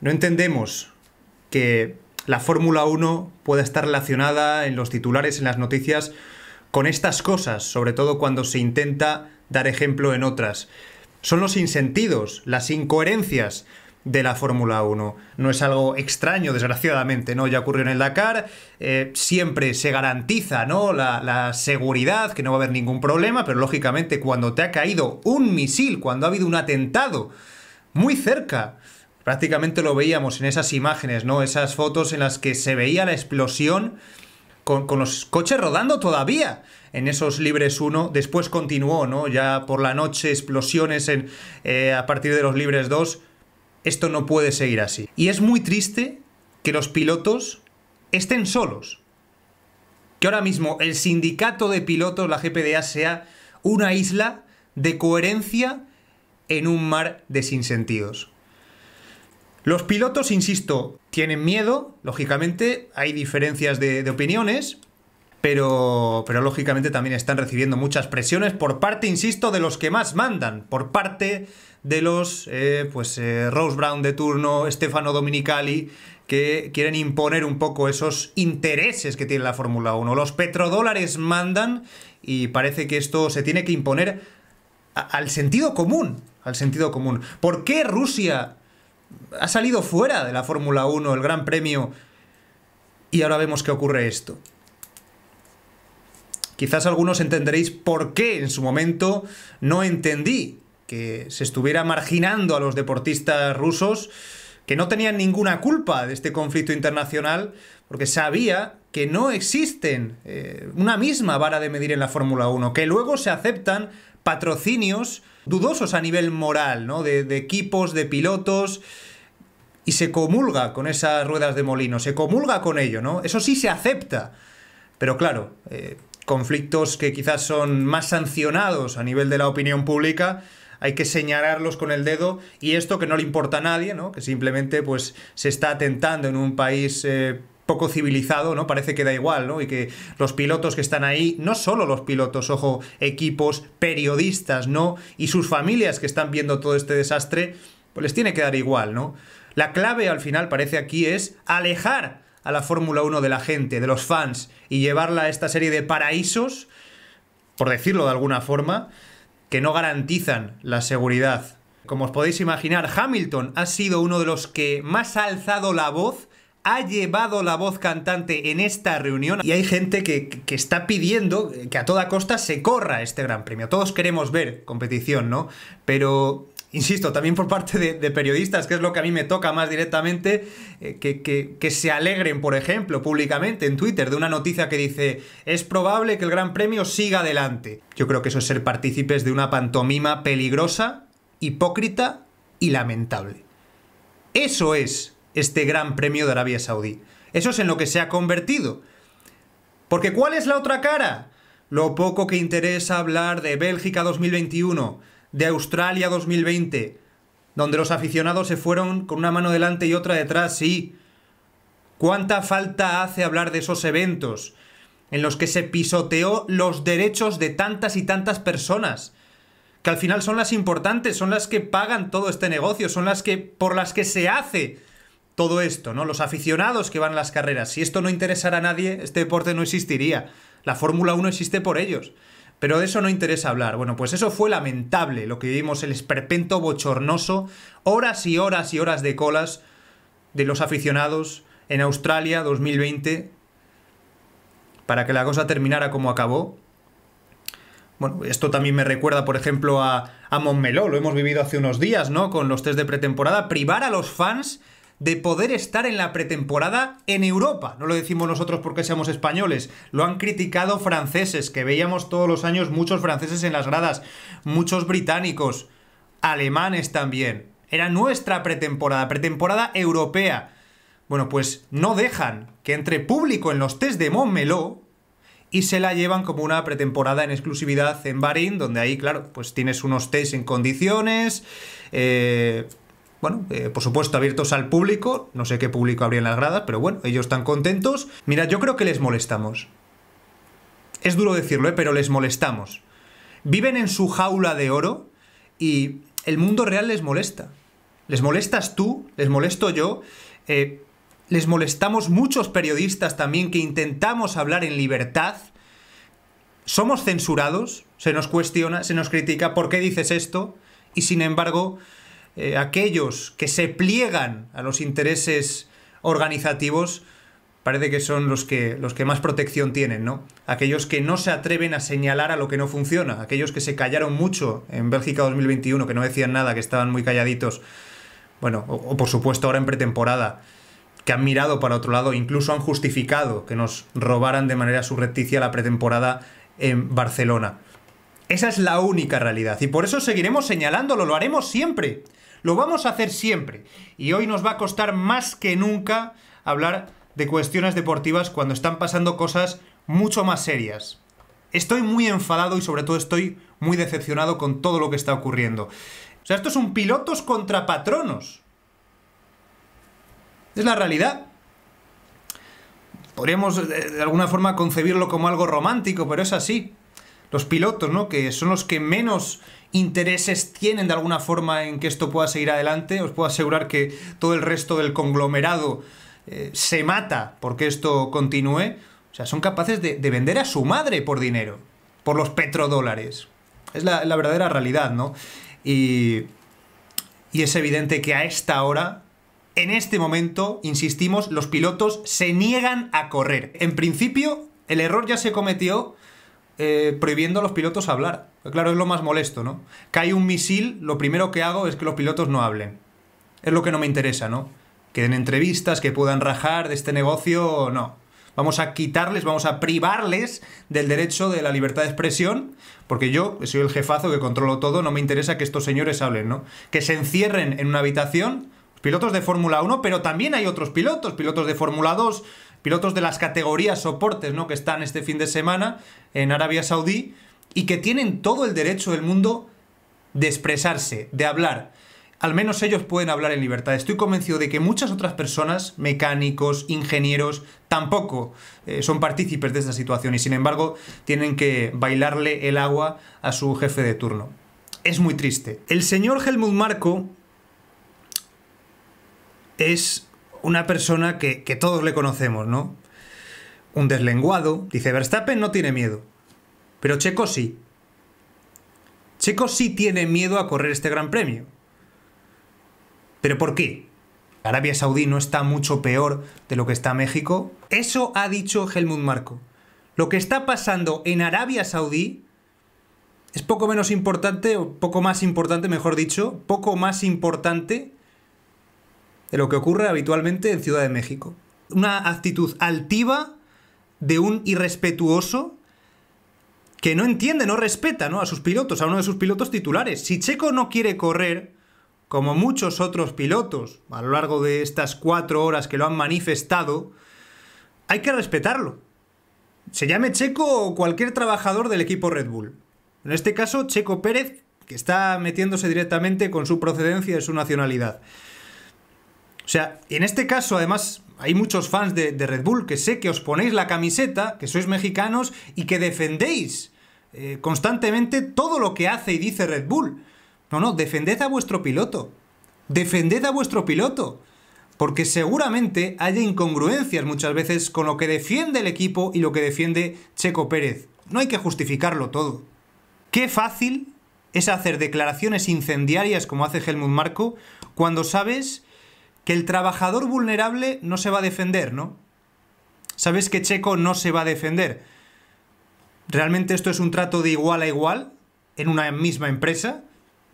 No entendemos que la Fórmula 1 pueda estar relacionada en los titulares, en las noticias, con estas cosas, sobre todo cuando se intenta dar ejemplo en otras. Son los insentidos, las incoherencias de la Fórmula 1. No es algo extraño, desgraciadamente, ¿no? Ya ocurrió en el Dakar, eh, siempre se garantiza, ¿no? la seguridad, que no va a haber ningún problema, pero lógicamente cuando te ha caído un misil, cuando ha habido un atentado muy cerca, prácticamente lo veíamos en esas imágenes, ¿no? Esas fotos en las que se veía la explosión con, los coches rodando todavía en esos libres 1. Después continuó, ¿no? Ya por la noche, explosiones en, eh, a partir de los libres 2. Esto no puede seguir así. Y es muy triste que los pilotos estén solos. Que ahora mismo el sindicato de pilotos, la GPDA, sea una isla de coherencia en un mar de sinsentidos. Los pilotos, insisto, tienen miedo, lógicamente, hay diferencias de, opiniones, pero, pero lógicamente también están recibiendo muchas presiones por parte, insisto, de los que más mandan, por parte de los, eh, pues, eh, Rose Brown de turno, Stefano Dominicali, que quieren imponer un poco esos intereses que tiene la Fórmula 1. Los petrodólares mandan y parece que esto se tiene que imponer al sentido común, al sentido común. ¿Por qué Rusia ha salido fuera de la Fórmula 1, el Gran Premio, y ahora vemos que ocurre esto. Quizás algunos entenderéis por qué en su momento no entendí que se estuviera marginando a los deportistas rusos que no tenían ninguna culpa de este conflicto internacional porque sabía que no existen eh, una misma vara de medir en la Fórmula 1, que luego se aceptan patrocinios dudosos a nivel moral, ¿no? De, equipos, de pilotos, y se comulga con esas ruedas de molino, se comulga con ello, ¿no? Eso sí se acepta, pero claro, eh, conflictos que quizás son más sancionados a nivel de la opinión pública, hay que señalarlos con el dedo y esto que no le importa a nadie, ¿no? Que simplemente pues se está atentando en un país... Eh, poco civilizado, ¿no? Parece que da igual, ¿no? Y que los pilotos que están ahí, no solo los pilotos, ojo, equipos, periodistas, ¿no? Y sus familias que están viendo todo este desastre, pues les tiene que dar igual, ¿no? La clave al final parece aquí es alejar a la Fórmula 1 de la gente, de los fans, y llevarla a esta serie de paraísos, por decirlo de alguna forma, que no garantizan la seguridad. Como os podéis imaginar, Hamilton ha sido uno de los que más ha alzado la voz ha llevado la voz cantante en esta reunión y hay gente que, está pidiendo que a toda costa se corra este gran premio. Todos queremos ver competición, ¿no? Pero, insisto, también por parte de, periodistas, que es lo que a mí me toca más directamente, eh, que, que, que, se alegren, por ejemplo, públicamente en Twitter de una noticia que dice es probable que el gran premio siga adelante. Yo creo que eso es ser partícipes de una pantomima peligrosa, hipócrita y lamentable. Eso es este Gran Premio de Arabia Saudí. Eso es en lo que se ha convertido. Porque ¿cuál es la otra cara? Lo poco que interesa hablar de Bélgica 2021, de Australia 2020, donde los aficionados se fueron con una mano delante y otra detrás, sí. ¿Cuánta falta hace hablar de esos eventos en los que se pisoteó los derechos de tantas y tantas personas? que al final son las importantes, son las que pagan todo este negocio, son las que por las que se hace todo esto, ¿no? Los aficionados que van a las carreras. Si esto no interesara a nadie, este deporte no existiría. La Fórmula 1 existe por ellos. Pero de eso no interesa hablar. Bueno, pues eso fue lamentable, lo que vivimos, el esperpento bochornoso, horas y horas y horas de colas de los aficionados en Australia 2020, para que la cosa terminara como acabó. Bueno, esto también me recuerda, por ejemplo, a, a Montmeló, lo hemos vivido hace unos días, ¿no? Con los test de pretemporada, privar a los fans de poder estar en la pretemporada en Europa. No lo decimos nosotros porque seamos españoles, lo han criticado franceses, que veíamos todos los años muchos franceses en las gradas, muchos británicos, alemanes también. Era nuestra pretemporada, pretemporada europea. Bueno, pues no dejan que entre público en los test de Montmeló y se la llevan como una pretemporada en exclusividad en Barín, donde ahí, claro, pues tienes unos test en condiciones. Eh, bueno, eh, por supuesto abiertos al público, no sé qué público habría en las gradas, pero bueno, ellos están contentos. Mira, yo creo que les molestamos. Es duro decirlo, eh, pero les molestamos. Viven en su jaula de oro y el mundo real les molesta. Les molestas tú, les molesto yo. Eh, les molestamos muchos periodistas también que intentamos hablar en libertad. Somos censurados, se nos cuestiona, se nos critica, ¿por qué dices esto? Y sin embargo, eh, aquellos que se pliegan a los intereses organizativos parece que son los que, los que más protección tienen, ¿no? Aquellos que no se atreven a señalar a lo que no funciona, aquellos que se callaron mucho en Bélgica 2021, que no decían nada, que estaban muy calladitos, bueno, o, por supuesto ahora en pretemporada, que han mirado para otro lado, incluso han justificado que nos robaran de manera subrepticia la pretemporada en Barcelona. Esa es la única realidad y por eso seguiremos señalándolo, lo haremos siempre. Lo vamos a hacer siempre. Y hoy nos va a costar más que nunca hablar de cuestiones deportivas cuando están pasando cosas mucho más serias. Estoy muy enfadado y sobre todo estoy muy decepcionado con todo lo que está ocurriendo. O sea, esto es un pilotos contra patronos. Es la realidad. Podríamos eh, de alguna forma concebirlo como algo romántico, pero es así los pilotos, ¿no? Que son los que menos intereses tienen de alguna forma en que esto pueda seguir adelante. Os puedo asegurar que todo el resto del conglomerado eh, se mata porque esto continúe. O sea, son capaces de, vender a su madre por dinero, por los petrodólares. Es la, verdadera realidad, ¿no? Y, y es evidente que a esta hora en este momento, insistimos, los pilotos se niegan a correr. En principio, el error ya se cometió eh, prohibiendo a los pilotos hablar. Claro, es lo más molesto, ¿no? Cae un misil, lo primero que hago es que los pilotos no hablen. Es lo que no me interesa, ¿no? Que den entrevistas, que puedan rajar de este negocio, no. Vamos a quitarles, vamos a privarles del derecho de la libertad de expresión, porque yo soy el jefazo que controlo todo, no me interesa que estos señores hablen, ¿no? Que se encierren en una habitación, pilotos de Fórmula 1, pero también hay otros pilotos, pilotos de Fórmula 2, pilotos de las categorías soportes ¿no? que están este fin de semana en Arabia Saudí y que tienen todo el derecho del mundo de expresarse, de hablar. Al menos ellos pueden hablar en libertad. Estoy convencido de que muchas otras personas, mecánicos, ingenieros, tampoco eh, son partícipes de esta situación y sin embargo tienen que bailarle el agua a su jefe de turno. Es muy triste. El señor Helmut Marco es una persona que, todos le conocemos, ¿no? Un deslenguado. Dice, Verstappen no tiene miedo. Pero Checo sí. Checo sí tiene miedo a correr este Gran Premio. ¿Pero por qué? Arabia Saudí no está mucho peor de lo que está México. Eso ha dicho Helmut Marco. Lo que está pasando en Arabia Saudí es poco menos importante, o poco más importante, mejor dicho, poco más importante de lo que ocurre habitualmente en Ciudad de México. Una actitud altiva de un irrespetuoso que no entiende, no respeta ¿no? a sus pilotos, a uno de sus pilotos titulares. Si Checo no quiere correr, como muchos otros pilotos a lo largo de estas cuatro horas que lo han manifestado, hay que respetarlo. Se llame Checo o cualquier trabajador del equipo Red Bull. En este caso, Checo Pérez, que está metiéndose directamente con su procedencia y su nacionalidad. O sea, en este caso, además, hay muchos fans de, Red Bull que sé que os ponéis la camiseta, que sois mexicanos y que defendéis eh, constantemente todo lo que hace y dice Red Bull. No, no, defended a vuestro piloto. Defended a vuestro piloto. Porque seguramente haya incongruencias muchas veces con lo que defiende el equipo y lo que defiende Checo Pérez. No hay que justificarlo todo. Qué fácil es hacer declaraciones incendiarias como hace Helmut Marco cuando sabes que el trabajador vulnerable no se va a defender, ¿no? Sabes que Checo no se va a defender. ¿Realmente esto es un trato de igual a igual en una misma empresa?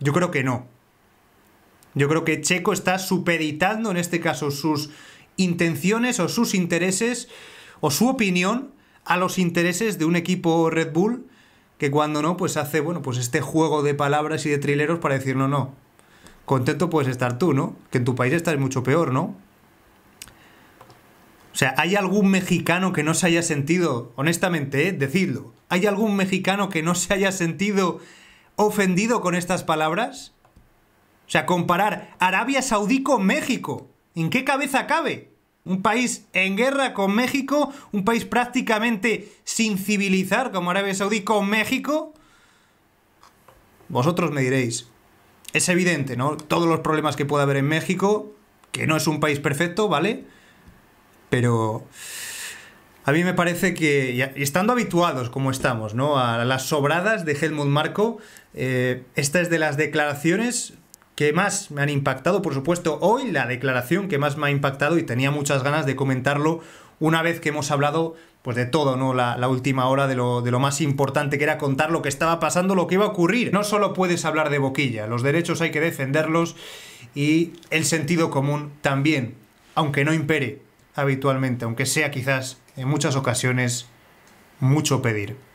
Yo creo que no. Yo creo que Checo está supeditando, en este caso sus intenciones o sus intereses o su opinión a los intereses de un equipo Red Bull que cuando no pues hace bueno pues este juego de palabras y de trileros para decir no no contento puedes estar tú, ¿no? Que en tu país estás mucho peor, ¿no? O sea, ¿hay algún mexicano que no se haya sentido, honestamente, eh, decidlo, ¿hay algún mexicano que no se haya sentido ofendido con estas palabras? O sea, comparar Arabia Saudí con México. ¿En qué cabeza cabe? Un país en guerra con México, un país prácticamente sin civilizar como Arabia Saudí con México. Vosotros me diréis, es evidente, ¿no? Todos los problemas que puede haber en México, que no es un país perfecto, ¿vale? Pero a mí me parece que, estando habituados como estamos, ¿no? A las sobradas de Helmut Marco, eh, esta es de las declaraciones que más me han impactado, por supuesto, hoy la declaración que más me ha impactado y tenía muchas ganas de comentarlo una vez que hemos hablado pues de todo, ¿no? La, última hora de lo, de lo, más importante que era contar lo que estaba pasando, lo que iba a ocurrir. No solo puedes hablar de boquilla, los derechos hay que defenderlos y el sentido común también, aunque no impere habitualmente, aunque sea quizás en muchas ocasiones mucho pedir.